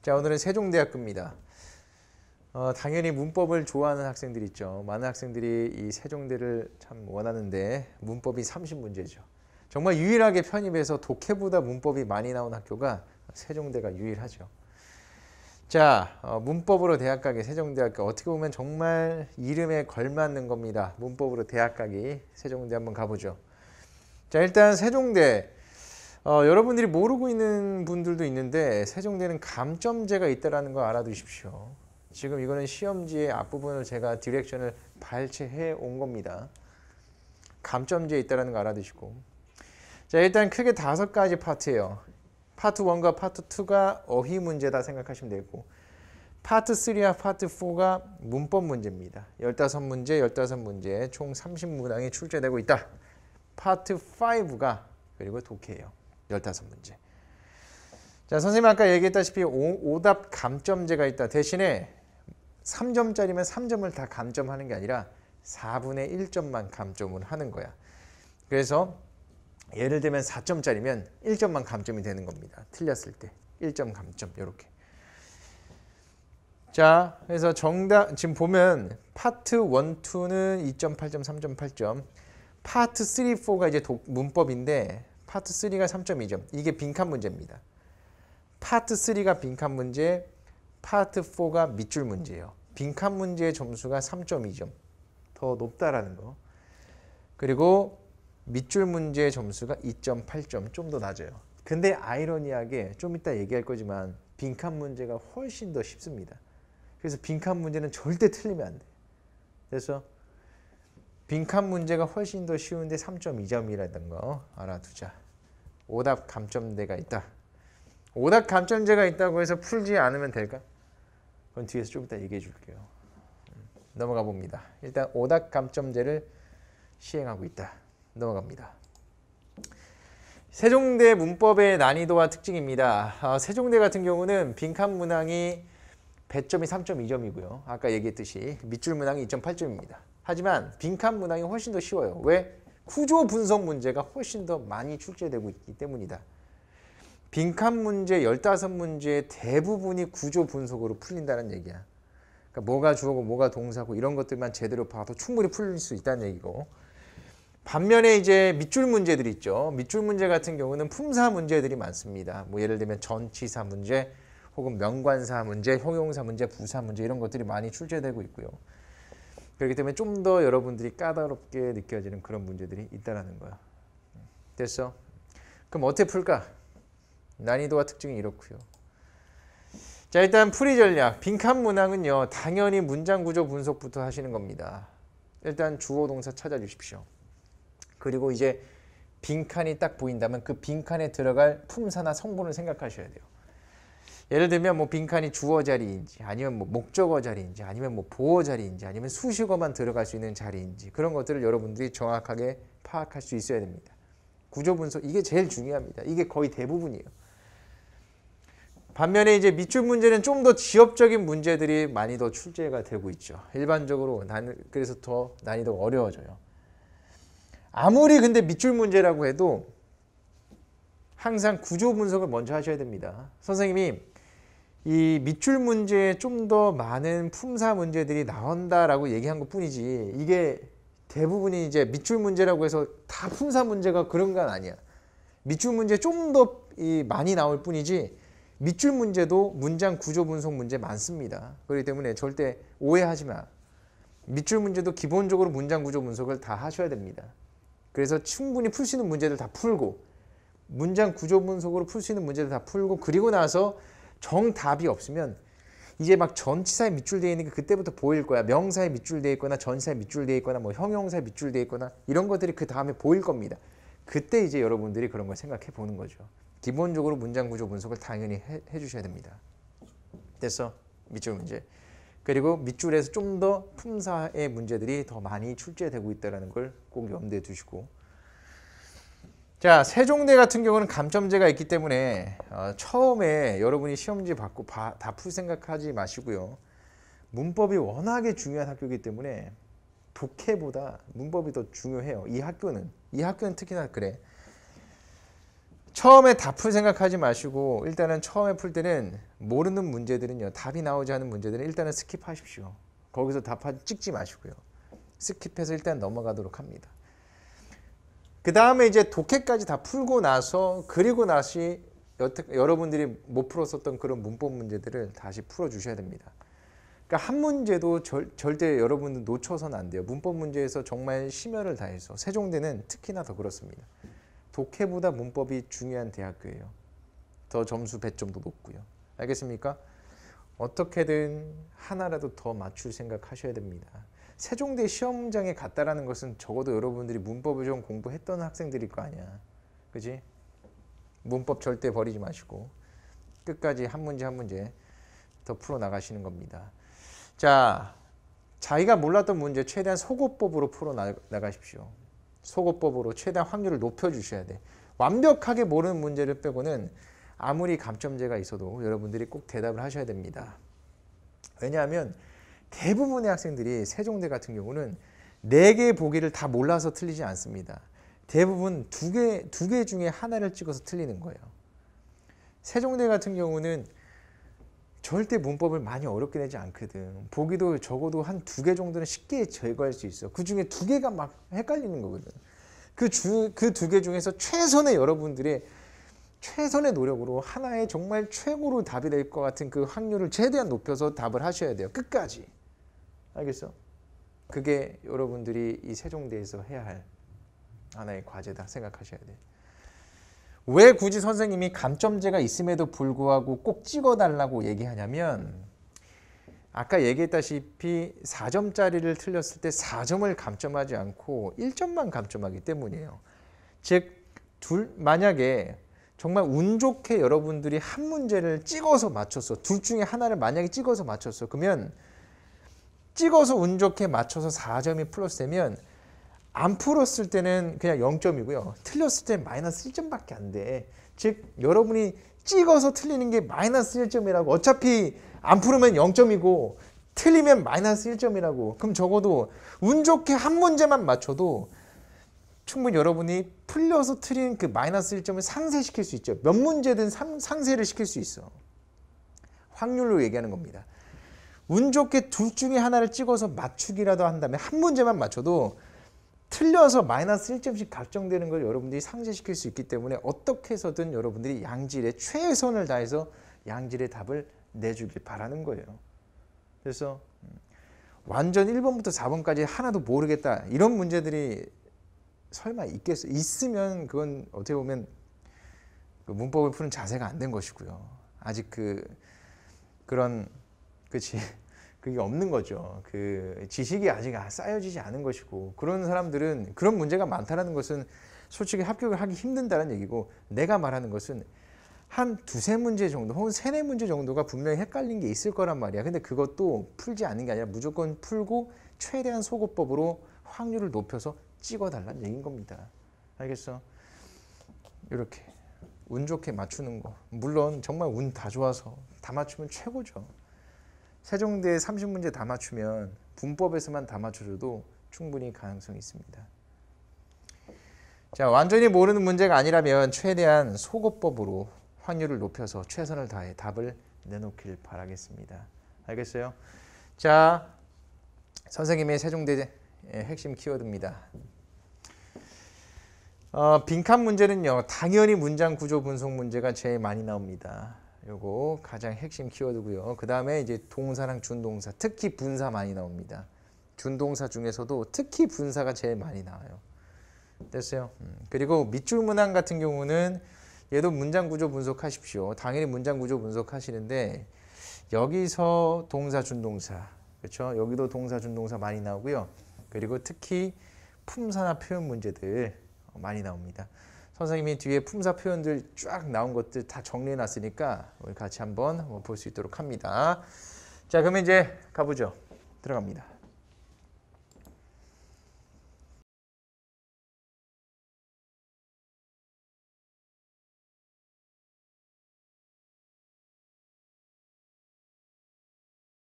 자 오늘은 세종대학교입니다. 어, 당연히 문법을 좋아하는 학생들 있죠. 많은 학생들이 이 세종대를 참 원하는데 문법이 30문제죠. 정말 유일하게 편입해서 독해보다 문법이 많이 나온 학교가 세종대가 유일하죠. 자, 어, 문법으로 대학 가기 세종대학교 어떻게 보면 정말 이름에 걸맞는 겁니다. 문법으로 대학 가기 세종대 한번 가보죠. 자, 일단 세종대 어, 여러분들이 모르고 있는 분들도 있는데 세종대는 감점제가 있다는 라거 알아두십시오. 지금 이거는 시험지의 앞부분을 제가 디렉션을 발췌해 온 겁니다. 감점제에 있다는 라거 알아두시고 자 일단 크게 다섯 가지 파트예요. 파트 1과 파트 2가 어휘 문제다 생각하시면 되고 파트 3와 파트 4가 문법 문제입니다. 15문제, 15문제 총 30문항이 출제되고 있다. 파트 5가 그리고 독해예요. 15문제. 자, 선생님 아까 얘기했다시피 오, 답 감점제가 있다. 대신에 3점짜리면 3점을 다 감점하는 게 아니라 4분의 1점만 감점을 하는 거야. 그래서 예를 들면 4점짜리면 1점만 감점이 되는 겁니다. 틀렸을 때 1점 감점 이렇게. 자, 그래서 정답 지금 보면 파트 1, 2는 2.8점, 3.8점. 파트 3, 4가 이제 독, 문법인데 파트 3가 3.2점. 이게 빈칸 문제입니다. 파트 3가 빈칸 문제, 파트 4가 밑줄 문제예요. 빈칸 문제의 점수가 3.2점. 더 높다라는 거. 그리고 밑줄 문제의 점수가 2.8점. 좀 더 낮아요. 근데 아이러니하게 좀 이따 얘기할 거지만 빈칸 문제가 훨씬 더 쉽습니다. 그래서 빈칸 문제는 절대 틀리면 안 돼. 요 그래서 빈칸 문제가 훨씬 더 쉬운데 3.2점이라던 거 알아두자. 오답 감점대가 있다. 오답 감점제가 있다고 해서 풀지 않으면 될까? 그건 뒤에서 좀 이따 얘기해 줄게요. 음, 넘어가 봅니다. 일단 오답 감점제를 시행하고 있다. 넘어갑니다. 세종대 문법의 난이도와 특징입니다. 아, 세종대 같은 경우는 빈칸 문항이 배점이 3.2점이고요. 아까 얘기했듯이 밑줄 문항이 2.8점입니다. 하지만 빈칸 문항이 훨씬 더 쉬워요. 왜? 구조 분석 문제가 훨씬 더 많이 출제되고 있기 때문이다. 빈칸 문제 15문제의 대부분이 구조 분석으로 풀린다는 얘기야. 그러니까 뭐가 주어고 뭐가 동사고 이런 것들만 제대로 봐도 충분히 풀릴 수 있다는 얘기고 반면에 이제 밑줄 문제들 있죠. 밑줄 문제 같은 경우는 품사 문제들이 많습니다. 뭐 예를 들면 전치사 문제 혹은 명관사 문제, 형용사 문제, 부사 문제 이런 것들이 많이 출제되고 있고요. 그렇기 때문에 좀 더 여러분들이 까다롭게 느껴지는 그런 문제들이 있다라는 거야. 됐어? 그럼 어떻게 풀까? 난이도와 특징이 이렇고요. 자 일단 풀이 전략, 빈칸 문항은요. 당연히 문장 구조 분석부터 하시는 겁니다. 일단 주어 동사 찾아주십시오. 그리고 이제 빈칸이 딱 보인다면 그 빈칸에 들어갈 품사나 성분을 생각하셔야 돼요. 예를 들면 뭐 빈칸이 주어 자리인지 아니면 뭐 목적어 자리인지 아니면 뭐 보어 자리인지 아니면 수식어만 들어갈 수 있는 자리인지 그런 것들을 여러분들이 정확하게 파악할 수 있어야 됩니다. 구조 분석 이게 제일 중요합니다. 이게 거의 대부분이에요. 반면에 이제 밑줄 문제는 좀 더 지엽적인 문제들이 많이 더 출제가 되고 있죠. 일반적으로 난, 그래서 더 난이도가 어려워져요. 아무리 근데 밑줄 문제라고 해도 항상 구조 분석을 먼저 하셔야 됩니다. 선생님이 이 밑줄 문제에 좀 더 많은 품사 문제들이 나온다라고 얘기한 것 뿐이지 이게 대부분이 이제 밑줄 문제라고 해서 다 품사 문제가 그런 건 아니야. 밑줄 문제 좀 더 많이 나올 뿐이지 밑줄 문제도 문장 구조 분석 문제 많습니다. 그렇기 때문에 절대 오해하지 마. 밑줄 문제도 기본적으로 문장 구조 분석을 다 하셔야 됩니다. 그래서 충분히 풀 수 있는 문제들 다 풀고 문장 구조 분석으로 풀 수 있는 문제들 다 풀고 그리고 나서 정답이 없으면 이제 막 전치사에 밑줄돼 있는 게 그때부터 보일 거야. 명사에 밑줄돼 있거나 전치사에 밑줄돼 있거나 뭐 형용사에 밑줄돼 있거나 이런 것들이 그 다음에 보일 겁니다. 그때 이제 여러분들이 그런 걸 생각해 보는 거죠. 기본적으로 문장 구조 분석을 당연히 해, 해 주셔야 됩니다. 됐어? 밑줄 문제. 그리고 밑줄에서 좀 더 품사의 문제들이 더 많이 출제되고 있다는 걸 꼭 염두에 두시고 자 세종대 같은 경우는 감점제가 있기 때문에 어, 처음에 여러분이 시험지 받고 다 풀 생각하지 마시고요. 문법이 워낙에 중요한 학교이기 때문에 독해보다 문법이 더 중요해요. 이 학교는. 이 학교는 특히나 그래. 처음에 다 풀 생각하지 마시고 일단은 처음에 풀 때는 모르는 문제들은요. 답이 나오지 않은 문제들은 일단은 스킵하십시오. 거기서 답 찍지 마시고요. 스킵해서 일단 넘어가도록 합니다. 그 다음에 이제 독해까지 다 풀고 나서 그리고 나시 여태, 여러분들이 못 풀었었던 그런 문법 문제들을 다시 풀어주셔야 됩니다. 그러니까 한 문제도 절, 절대 여러분들 놓쳐서는 안 돼요. 문법 문제에서 정말 심혈을 다해서 세종대는 특히나 더 그렇습니다. 독해보다 문법이 중요한 대학교예요. 더 점수 배점도 높고요. 알겠습니까? 어떻게든 하나라도 더 맞출 생각하셔야 됩니다. 세종대 시험장에 갔다라는 것은 적어도 여러분들이 문법을 좀 공부했던 학생들일 거 아니야. 그지? 문법 절대 버리지 마시고 끝까지 한 문제 한 문제 더 풀어나가시는 겁니다. 자, 자기가 몰랐던 문제 최대한 소고법으로 풀어나가십시오. 소고법으로 최대한 확률을 높여주셔야 돼. 완벽하게 모르는 문제를 빼고는 아무리 감점제가 있어도 여러분들이 꼭 대답을 하셔야 됩니다. 왜냐하면 대부분의 학생들이 세종대 같은 경우는 네 개의 보기를 다 몰라서 틀리지 않습니다. 대부분 두개두 개 중에 하나를 찍어서 틀리는 거예요. 세종대 같은 경우는 절대 문법을 많이 어렵게 내지 않거든. 보기도 적어도 한 두 개 정도는 쉽게 제거할 수 있어. 그 중에 두 개가 막 헷갈리는 거거든. 그그두 개 중에서 최선의 여러분들의 최선의 노력으로 하나의 정말 최고로 답이 될 것 같은 그 확률을 최대한 높여서 답을 하셔야 돼요. 끝까지. 알겠어? 그게 여러분들이 이 세종대에서 해야 할 하나의 과제다 생각하셔야 돼. 왜 굳이 선생님이 감점제가 있음에도 불구하고 꼭 찍어달라고 얘기하냐면 아까 얘기했다시피 4점짜리를 틀렸을 때 4점을 감점하지 않고 1점만 감점하기 때문이에요. 즉, 둘, 만약에 정말 운 좋게 여러분들이 한 문제를 찍어서 맞췄어. 둘 중에 하나를 만약에 찍어서 맞췄어. 그러면 찍어서 운 좋게 맞춰서 4점이 플러스되면 안 풀었을 때는 그냥 0점이고요. 틀렸을 때 마이너스 1점밖에 안 돼. 즉 여러분이 찍어서 틀리는 게 마이너스 1점이라고 어차피 안 풀으면 0점이고 틀리면 마이너스 1점이라고 그럼 적어도 운 좋게 한 문제만 맞춰도 충분히 여러분이 풀려서 틀린 그 마이너스 1점을 상쇄시킬 수 있죠. 몇 문제든 상, 상쇄를 시킬 수 있어. 확률로 얘기하는 겁니다. 운 좋게 둘 중에 하나를 찍어서 맞추기라도 한다면 한 문제만 맞춰도 틀려서 마이너스 1점씩 결정되는 걸 여러분들이 상쇄시킬 수 있기 때문에 어떻게 해서든 여러분들이 양질의 최선을 다해서 양질의 답을 내주길 바라는 거예요. 그래서 음, 완전 1번부터 4번까지 하나도 모르겠다 이런 문제들이 설마 있겠어 있으면 그건 어떻게 보면 그 문법을 푸는 자세가 안 된 것이고요. 아직 그 그런 그치? 그게 없는 거죠. 그 지식이 아직 아, 쌓여지지 않은 것이고 그런 사람들은 그런 문제가 많다는 것은 솔직히 합격을 하기 힘든다는 얘기고 내가 말하는 것은 한 두세 문제 정도 혹은 세네 문제 정도가 분명히 헷갈린 게 있을 거란 말이야. 근데 그것도 풀지 않는 게 아니라 무조건 풀고 최대한 소고법으로 확률을 높여서 찍어달라는 얘기인 겁니다. 알겠어? 이렇게 운 좋게 맞추는 거. 물론 정말 운 다 좋아서 다 맞추면 최고죠. 세종대에 30문제 다 맞추면 분법에서만 다 맞춰줘도 충분히 가능성이 있습니다. 자, 완전히 모르는 문제가 아니라면 최대한 소거법으로 확률을 높여서 최선을 다해 답을 내놓길 바라겠습니다. 알겠어요? 자, 선생님의 세종대 핵심 키워드입니다. 어, 빈칸 문제는요. 당연히 문장 구조 분석 문제가 제일 많이 나옵니다. 요거 가장 핵심 키워드고요. 그 다음에 이제 동사랑 준동사, 특히 분사 많이 나옵니다. 준동사 중에서도 특히 분사가 제일 많이 나와요. 됐어요. 음. 그리고 밑줄 문항 같은 경우는 얘도 문장 구조 분석하십시오. 당연히 문장 구조 분석하시는데 여기서 동사 준동사, 그렇죠? 여기도 동사 준동사 많이 나오고요. 그리고 특히 품사나 표현 문제들 많이 나옵니다. 선생님이 뒤에 품사 표현들 쫙 나온 것들 다 정리해 놨으니까 우리 같이 한번 뭐 볼수 있도록 합니다. 자, 그러면 이제 가보죠. 들어갑니다.